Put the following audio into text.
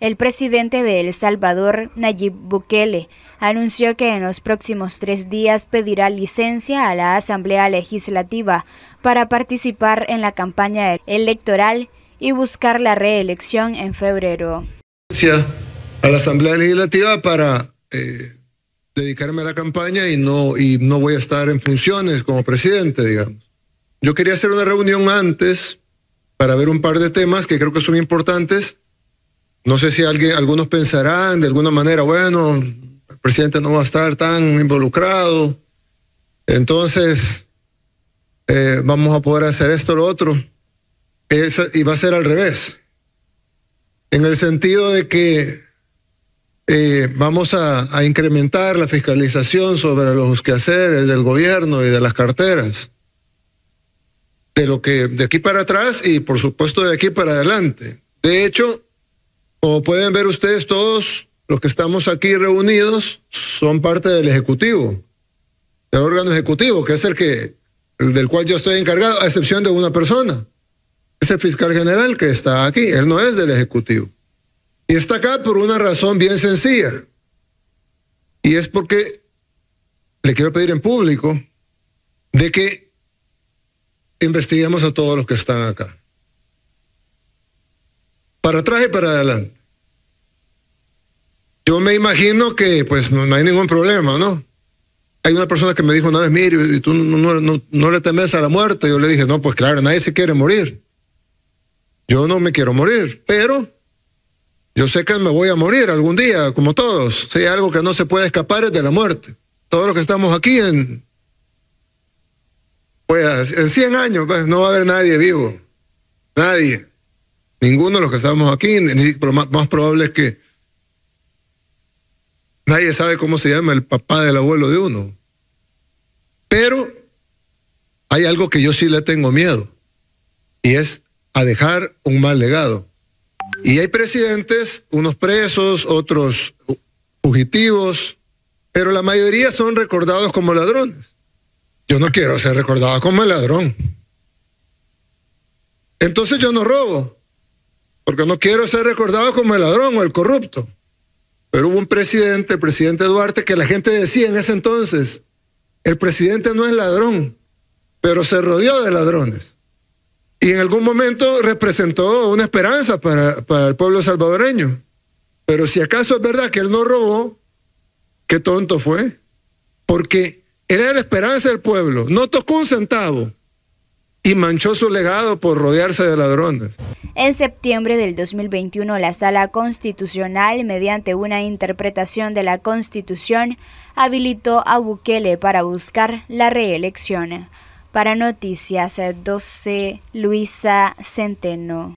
El presidente de El Salvador, Nayib Bukele, anunció que en los próximos tres días pedirá licencia a la Asamblea Legislativa para participar en la campaña electoral y buscar la reelección en febrero. ...licencia a la Asamblea Legislativa para eh, dedicarme a la campaña y no, y no voy a estar en funciones como presidente, digamos. Yo quería hacer una reunión antes para ver un par de temas que creo que son importantes no sé si alguien, algunos pensarán de alguna manera, bueno, el presidente no va a estar tan involucrado, entonces eh, vamos a poder hacer esto o lo otro. y va a ser al revés, en el sentido de que eh, vamos a, a incrementar la fiscalización sobre los quehaceres del gobierno y de las carteras de lo que de aquí para atrás y por supuesto de aquí para adelante. De hecho, como pueden ver ustedes, todos los que estamos aquí reunidos son parte del Ejecutivo, del órgano Ejecutivo, que es el que del cual yo estoy encargado, a excepción de una persona. Es el fiscal general que está aquí, él no es del Ejecutivo. Y está acá por una razón bien sencilla. Y es porque le quiero pedir en público de que investiguemos a todos los que están acá para atrás y para adelante. Yo me imagino que pues no, hay ningún problema, ¿no? Hay una persona que me dijo una vez, mire, tú no, le temes a la muerte. Yo le dije, no, pues claro, nadie se quiere morir. Yo no me quiero morir, pero yo sé que me voy a morir algún día, como todos. Si hay algo que no se puede escapar es de la muerte. Todos los que estamos aquí en, pues, en 100 años pues, no va a haber nadie vivo. Nadie. Ninguno de los que estamos aquí, más, probable es que nadie sabe cómo se llama el papá del abuelo de uno. Pero hay algo que yo sí le tengo miedo y es a dejar un mal legado. Y hay presidentes, unos presos, otros fugitivos, pero la mayoría son recordados como ladrones. Yo no quiero ser recordado como ladrón. Entonces yo no robo porque no quiero ser recordado como el ladrón o el corrupto. Pero hubo un presidente, el presidente Duarte, que la gente decía en ese entonces, el presidente no es ladrón, pero se rodeó de ladrones. Y en algún momento representó una esperanza para, para el pueblo salvadoreño. Pero si acaso es verdad que él no robó, qué tonto fue. Porque era la esperanza del pueblo, no tocó un centavo y manchó su legado por rodearse de ladrones. En septiembre del 2021, la Sala Constitucional, mediante una interpretación de la Constitución, habilitó a Bukele para buscar la reelección. Para Noticias 12, Luisa Centeno.